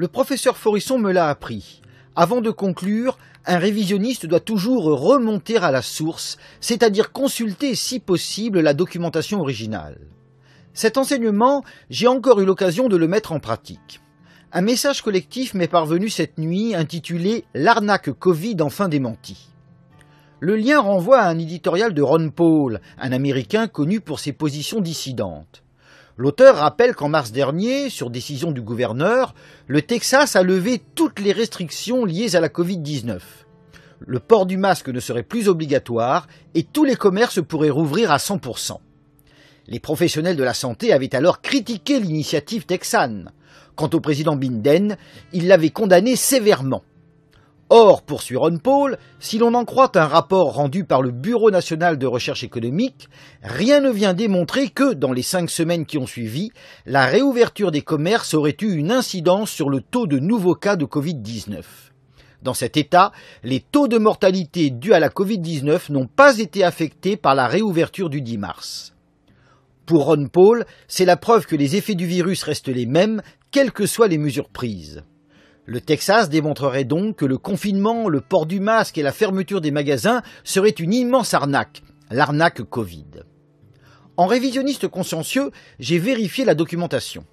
Le professeur Forisson me l'a appris. Avant de conclure, un révisionniste doit toujours remonter à la source, c'est-à-dire consulter si possible la documentation originale. Cet enseignement, j'ai encore eu l'occasion de le mettre en pratique. Un message collectif m'est parvenu cette nuit intitulé L'arnaque Covid enfin démentie. Le lien renvoie à un éditorial de Ron Paul, un Américain connu pour ses positions dissidentes. L'auteur rappelle qu'en mars dernier, sur décision du gouverneur, le Texas a levé toutes les restrictions liées à la Covid-19. Le port du masque ne serait plus obligatoire et tous les commerces pourraient rouvrir à 100%. Les professionnels de la santé avaient alors critiqué l'initiative texane. Quant au président Binden, il l'avait condamné sévèrement. Or, poursuit Ron Paul, si l'on en croit un rapport rendu par le Bureau national de recherche économique, rien ne vient démontrer que, dans les cinq semaines qui ont suivi, la réouverture des commerces aurait eu une incidence sur le taux de nouveaux cas de Covid-19. Dans cet état, les taux de mortalité dus à la Covid-19 n'ont pas été affectés par la réouverture du 10 mars. Pour Ron Paul, c'est la preuve que les effets du virus restent les mêmes, quelles que soient les mesures prises. Le Texas démontrerait donc que le confinement, le port du masque et la fermeture des magasins seraient une immense arnaque, l'arnaque Covid. En révisionniste consciencieux, j'ai vérifié la documentation.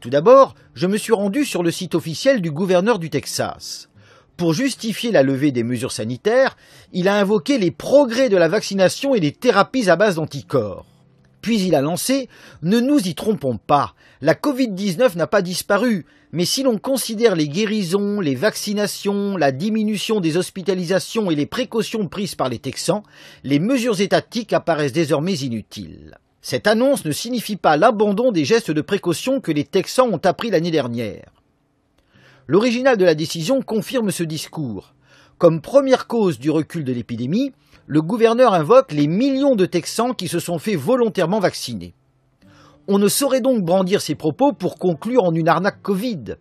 Tout d'abord, je me suis rendu sur le site officiel du gouverneur du Texas. Pour justifier la levée des mesures sanitaires, il a invoqué les progrès de la vaccination et des thérapies à base d'anticorps. Puis il a lancé Ne nous y trompons pas, la Covid-19 n'a pas disparu, mais si l'on considère les guérisons, les vaccinations, la diminution des hospitalisations et les précautions prises par les Texans, les mesures étatiques apparaissent désormais inutiles. Cette annonce ne signifie pas l'abandon des gestes de précaution que les Texans ont appris l'année dernière. L'original de la décision confirme ce discours. Comme première cause du recul de l'épidémie, le gouverneur invoque les millions de Texans qui se sont fait volontairement vacciner. On ne saurait donc brandir ces propos pour conclure en une arnaque Covid.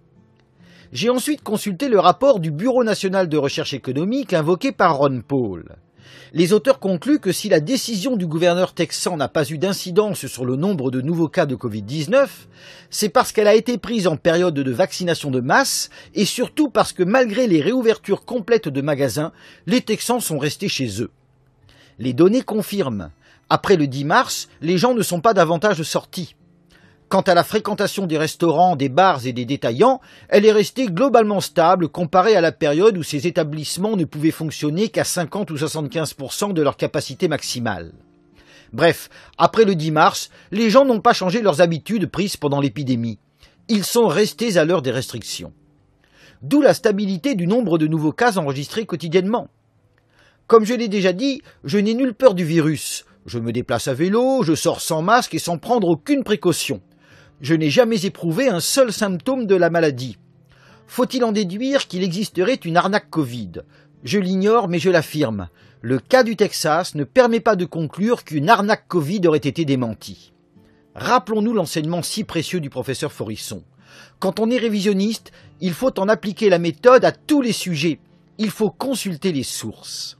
J'ai ensuite consulté le rapport du Bureau national de recherche économique invoqué par Ron Paul. Les auteurs concluent que si la décision du gouverneur texan n'a pas eu d'incidence sur le nombre de nouveaux cas de Covid-19, c'est parce qu'elle a été prise en période de vaccination de masse et surtout parce que malgré les réouvertures complètes de magasins, les Texans sont restés chez eux. Les données confirment. Après le 10 mars, les gens ne sont pas davantage sortis. Quant à la fréquentation des restaurants, des bars et des détaillants, elle est restée globalement stable comparée à la période où ces établissements ne pouvaient fonctionner qu'à 50 ou 75 de leur capacité maximale. Bref, après le 10 mars, les gens n'ont pas changé leurs habitudes prises pendant l'épidémie. Ils sont restés à l'heure des restrictions. D'où la stabilité du nombre de nouveaux cas enregistrés quotidiennement. Comme je l'ai déjà dit, je n'ai nulle peur du virus. Je me déplace à vélo, je sors sans masque et sans prendre aucune précaution je n'ai jamais éprouvé un seul symptôme de la maladie. Faut-il en déduire qu'il existerait une arnaque Covid Je l'ignore, mais je l'affirme. Le cas du Texas ne permet pas de conclure qu'une arnaque Covid aurait été démentie. Rappelons-nous l'enseignement si précieux du professeur Forisson. Quand on est révisionniste, il faut en appliquer la méthode à tous les sujets. Il faut consulter les sources.